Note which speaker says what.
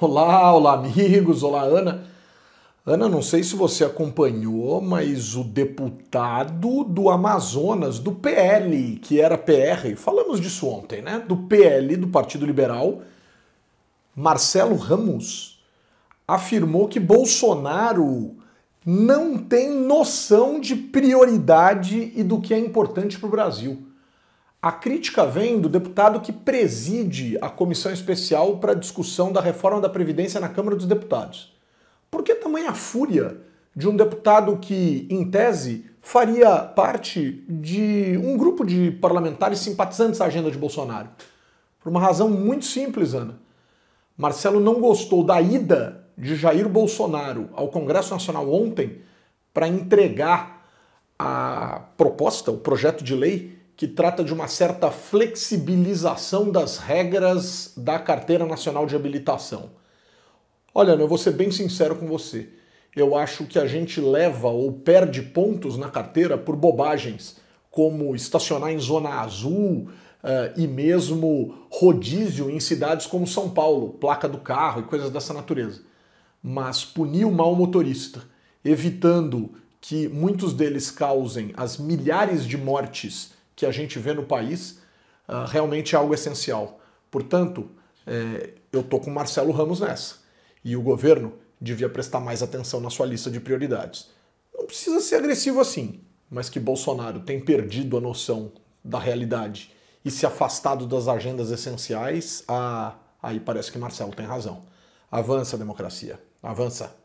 Speaker 1: Olá, olá amigos, olá Ana. Ana, não sei se você acompanhou, mas o deputado do Amazonas, do PL, que era PR, falamos disso ontem, né? Do PL, do Partido Liberal, Marcelo Ramos, afirmou que Bolsonaro não tem noção de prioridade e do que é importante para o Brasil. A crítica vem do deputado que preside a comissão especial para a discussão da reforma da Previdência na Câmara dos Deputados. Por que tamanha fúria de um deputado que, em tese, faria parte de um grupo de parlamentares simpatizantes à agenda de Bolsonaro? Por uma razão muito simples, Ana. Marcelo não gostou da ida de Jair Bolsonaro ao Congresso Nacional ontem para entregar a proposta, o projeto de lei que trata de uma certa flexibilização das regras da Carteira Nacional de Habilitação. Olha, eu vou ser bem sincero com você. Eu acho que a gente leva ou perde pontos na carteira por bobagens, como estacionar em zona azul uh, e mesmo rodízio em cidades como São Paulo, placa do carro e coisas dessa natureza. Mas punir o mau motorista, evitando que muitos deles causem as milhares de mortes que a gente vê no país ah, realmente é algo essencial. Portanto, é, eu tô com Marcelo Ramos nessa. E o governo devia prestar mais atenção na sua lista de prioridades. Não precisa ser agressivo assim, mas que Bolsonaro tem perdido a noção da realidade e se afastado das agendas essenciais, ah, aí parece que Marcelo tem razão. Avança, democracia. Avança.